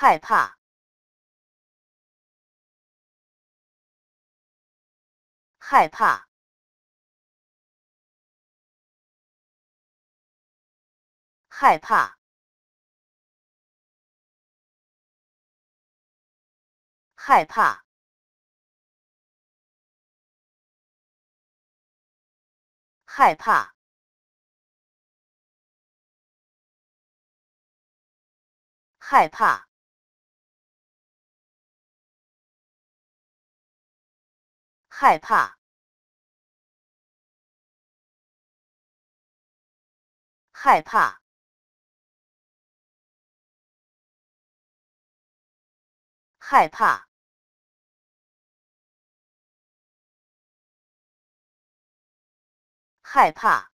害怕，害怕，害怕，害怕，害怕，害怕。害怕，害怕，害怕，害怕。